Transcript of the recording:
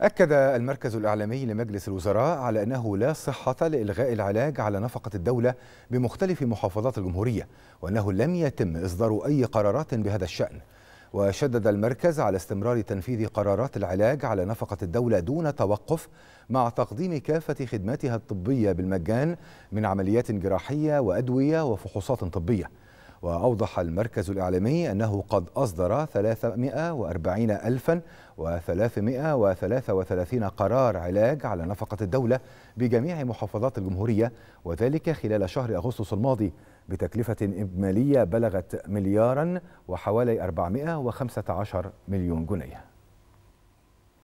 أكد المركز الإعلامي لمجلس الوزراء على أنه لا صحة لإلغاء العلاج على نفقة الدولة بمختلف محافظات الجمهورية وأنه لم يتم إصدار أي قرارات بهذا الشأن وشدد المركز على استمرار تنفيذ قرارات العلاج على نفقة الدولة دون توقف مع تقديم كافة خدماتها الطبية بالمجان من عمليات جراحية وأدوية وفحوصات طبية وأوضح المركز الإعلامي أنه قد أصدر 340 ألفا و333 قرار علاج على نفقة الدولة بجميع محافظات الجمهورية وذلك خلال شهر أغسطس الماضي بتكلفة إجمالية بلغت مليارا وحوالي 415 مليون جنيه